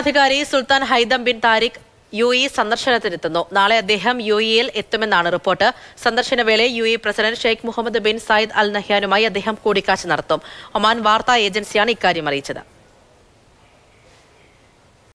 അധികാരി Sultan Haitham bin Tariq U E സന്ദർശനത്തിനെത്തുന്നു നാളെ അദ്ദേഹം യു ഇയിൽ എത്തുമെന്നാണ് റിപ്പോർട്ട് വേളയിൽ U E president Sheikh Mohammed bin Zayed Al നഹ്യാനുമായി അദ്ദേഹം കൂടിക്കാഴ്ച നടത്തും ഒമാൻ വാർത്താ ഏജൻസിയാണ് ഇക്കാര്യം അറിയിച്ചത്